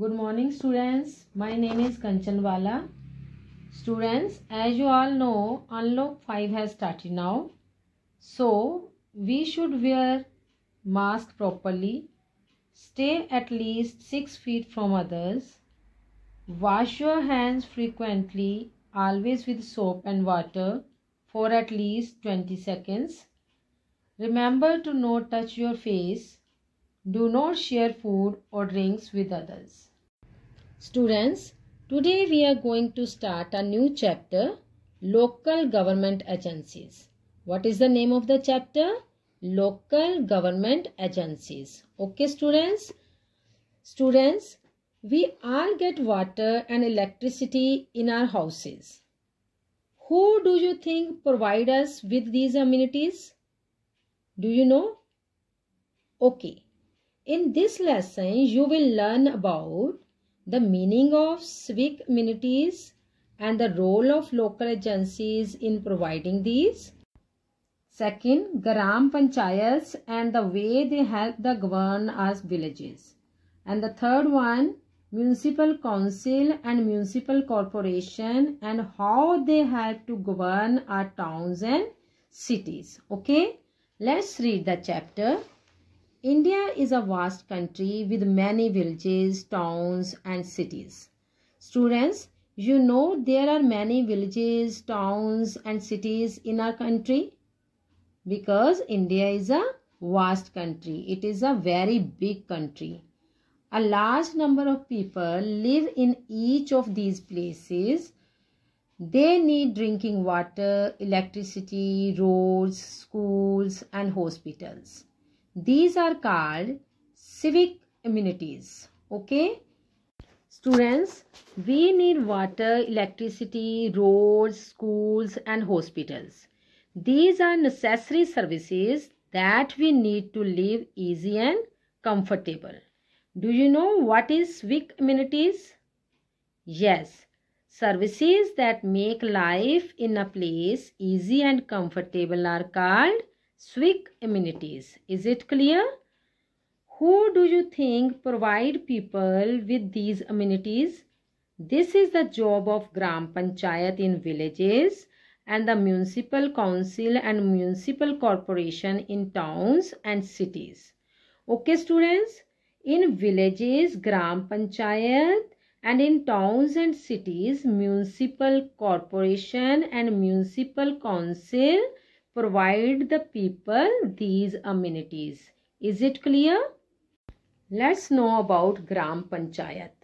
good morning students my name is kanchanwala students as you all know unlock 5 has started now so we should wear mask properly stay at least 6 feet from others wash your hands frequently always with soap and water for at least 20 seconds remember to not touch your face do not share food or drinks with others. Students, today we are going to start a new chapter, Local Government Agencies. What is the name of the chapter? Local Government Agencies. Okay students? Students, we all get water and electricity in our houses. Who do you think provide us with these amenities? Do you know? Okay. In this lesson, you will learn about the meaning of civic amenities and the role of local agencies in providing these. Second, Gram Panchayats and the way they help the govern as villages. And the third one, Municipal Council and Municipal Corporation and how they help to govern our towns and cities. Okay, let's read the chapter. India is a vast country with many villages, towns and cities. Students, you know there are many villages, towns and cities in our country because India is a vast country. It is a very big country. A large number of people live in each of these places. They need drinking water, electricity, roads, schools and hospitals. These are called civic amenities. Okay. Students, we need water, electricity, roads, schools and hospitals. These are necessary services that we need to live easy and comfortable. Do you know what is civic amenities? Yes, services that make life in a place easy and comfortable are called Swig amenities. Is it clear? Who do you think provide people with these amenities? This is the job of Gram Panchayat in villages and the municipal council and municipal corporation in towns and cities. Okay students, in villages, Gram Panchayat and in towns and cities, municipal corporation and municipal council provide the people these amenities. Is it clear? Let's know about Gram Panchayat.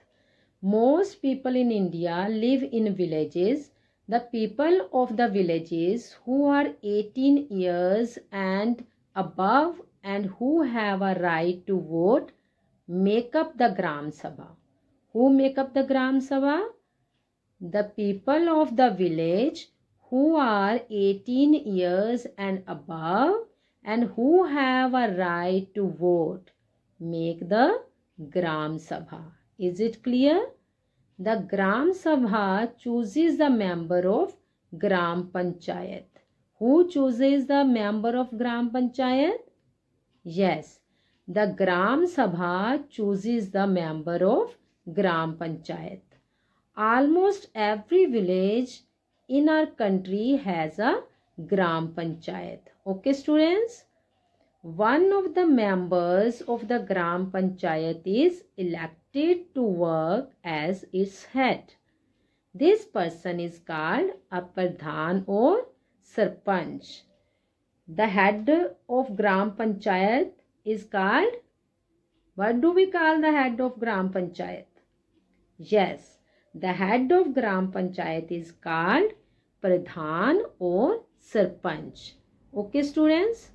Most people in India live in villages. The people of the villages who are 18 years and above and who have a right to vote make up the Gram Sabha. Who make up the Gram Sabha? The people of the village who are 18 years and above and who have a right to vote make the Gram Sabha. Is it clear? The Gram Sabha chooses the member of Gram Panchayat. Who chooses the member of Gram Panchayat? Yes, the Gram Sabha chooses the member of Gram Panchayat. Almost every village in our country has a Gram Panchayat. Okay, students? One of the members of the Gram Panchayat is elected to work as its head. This person is called a Pradhan or Sarpanch. The head of Gram Panchayat is called, what do we call the head of Gram Panchayat? Yes, the head of Gram Panchayat is called Pradhan or Sarpanch. Okay students?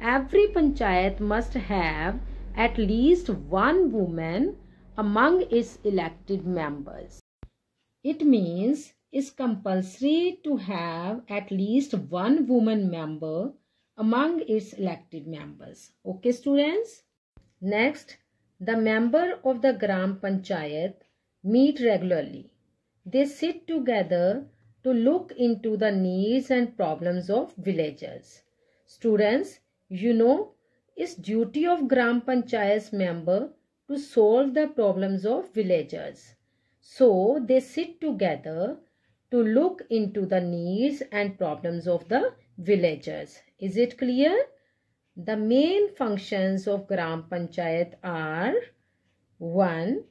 Every panchayat must have at least one woman among its elected members. It means it's compulsory to have at least one woman member among its elected members. Okay students? Next, the member of the Gram Panchayat meet regularly. They sit together to look into the needs and problems of villagers. Students, you know, it's duty of Gram Panchayat member to solve the problems of villagers. So they sit together to look into the needs and problems of the villagers. Is it clear? The main functions of Gram Panchayat are 1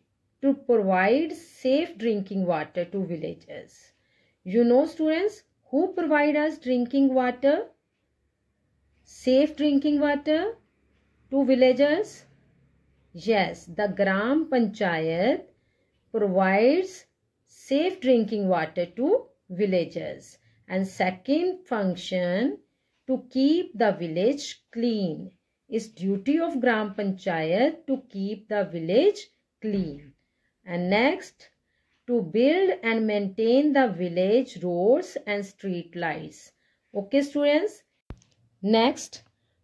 to provide safe drinking water to villagers. You know students, who provide us drinking water? Safe drinking water to villagers? Yes, the Gram Panchayat provides safe drinking water to villagers. And second function, to keep the village clean. Is duty of Gram Panchayat to keep the village clean. And next, to build and maintain the village roads and street lights. Okay students. Next,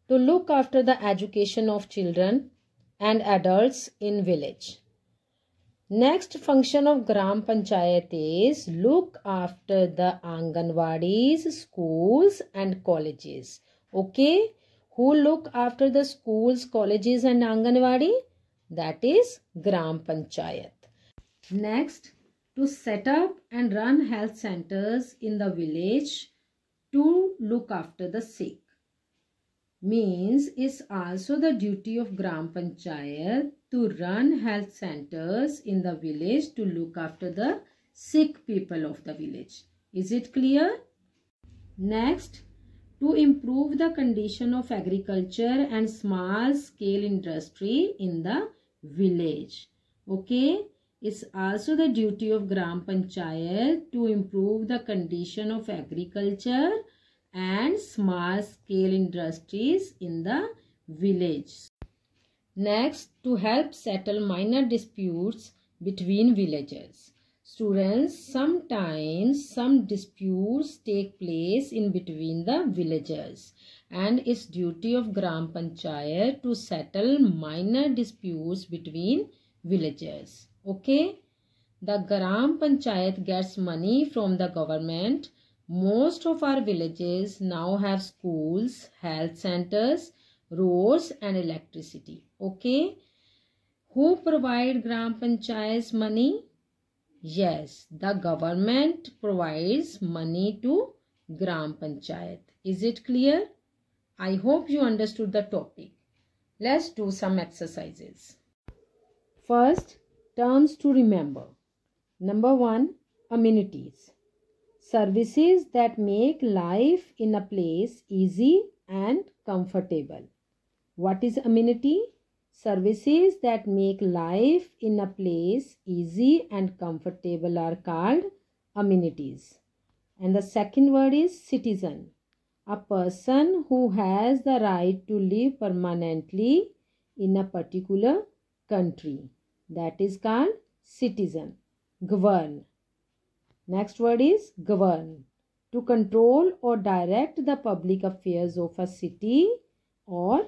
to look after the education of children and adults in village. Next function of Gram Panchayat is look after the Anganwadis, schools and colleges. Okay. Who look after the schools, colleges and Anganwadi? That is Gram Panchayat. Next, to set up and run health centers in the village to look after the sick means is also the duty of Gram Panchayat to run health centers in the village to look after the sick people of the village. Is it clear? Next, to improve the condition of agriculture and small scale industry in the village. Okay it's also the duty of Gram Panchayat to improve the condition of agriculture and small scale industries in the village. Next, to help settle minor disputes between villages. Students, sometimes some disputes take place in between the villagers and it's duty of Gram Panchayat to settle minor disputes between villagers. Okay? The Gram Panchayat gets money from the government. Most of our villages now have schools, health centers, roads and electricity. Okay? Who provide Gram Panchayats money? Yes, the government provides money to Gram Panchayat. Is it clear? I hope you understood the topic. Let's do some exercises. First, Terms to remember. Number one, amenities. Services that make life in a place easy and comfortable. What is amenity? Services that make life in a place easy and comfortable are called amenities. And the second word is citizen. A person who has the right to live permanently in a particular country that is called citizen govern next word is govern to control or direct the public affairs of a city or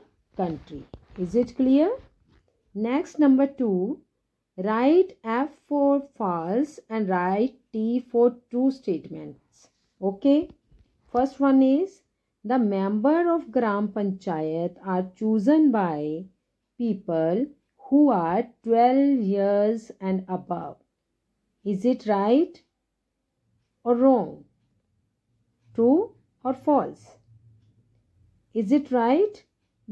country is it clear next number 2 write f for false and write t for true statements okay first one is the member of gram panchayat are chosen by people who are 12 years and above. Is it right or wrong? True or false? Is it right?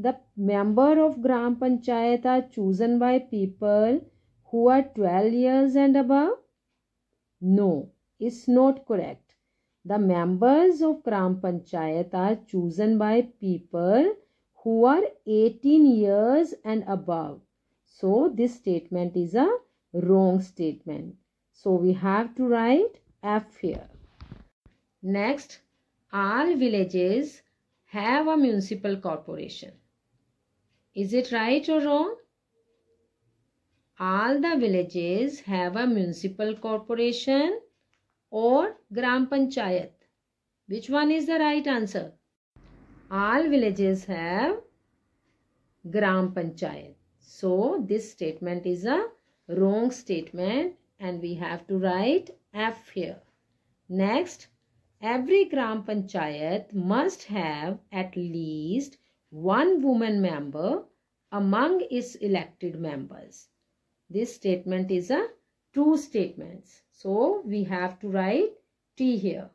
The member of Gram Panchayat are chosen by people who are 12 years and above? No, it's not correct. The members of Gram Panchayat are chosen by people who are 18 years and above. So this statement is a wrong statement. So we have to write F here. Next, all villages have a municipal corporation. Is it right or wrong? All the villages have a municipal corporation or Gram Panchayat. Which one is the right answer? All villages have Gram Panchayat. So this statement is a wrong statement and we have to write F here. Next, every Gram Panchayat must have at least one woman member among its elected members. This statement is a true statement. So we have to write T here.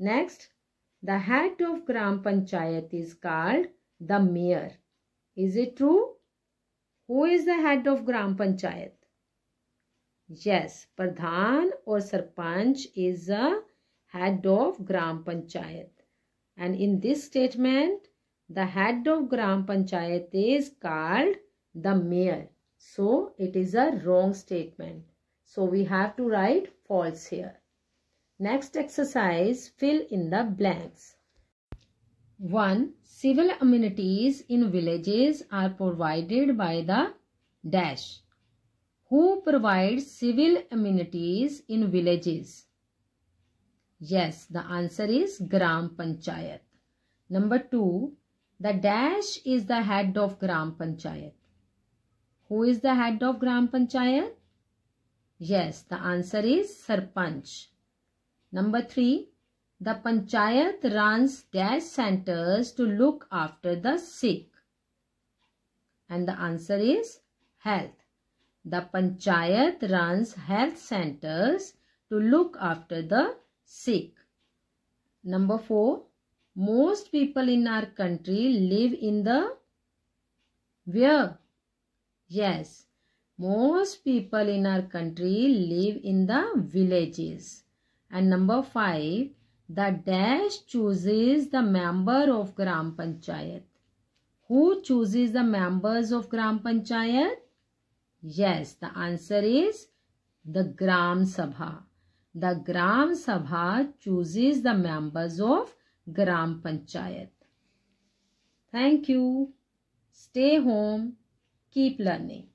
Next, the head of Gram Panchayat is called the mayor. Is it true? Who is the head of Gram Panchayat? Yes, Pradhan or Sarpanch is the head of Gram Panchayat. And in this statement, the head of Gram Panchayat is called the mayor. So, it is a wrong statement. So, we have to write false here. Next exercise, fill in the blanks. 1. Civil amenities in villages are provided by the dash. Who provides civil amenities in villages? Yes, the answer is Gram Panchayat. Number 2. The dash is the head of Gram Panchayat. Who is the head of Gram Panchayat? Yes, the answer is Sarpanch. Number 3. The panchayat runs their centers to look after the sick. And the answer is health. The panchayat runs health centers to look after the sick. Number 4. Most people in our country live in the where? Yes. Most people in our country live in the villages. And number 5. The dash chooses the member of Gram Panchayat. Who chooses the members of Gram Panchayat? Yes, the answer is the Gram Sabha. The Gram Sabha chooses the members of Gram Panchayat. Thank you. Stay home. Keep learning.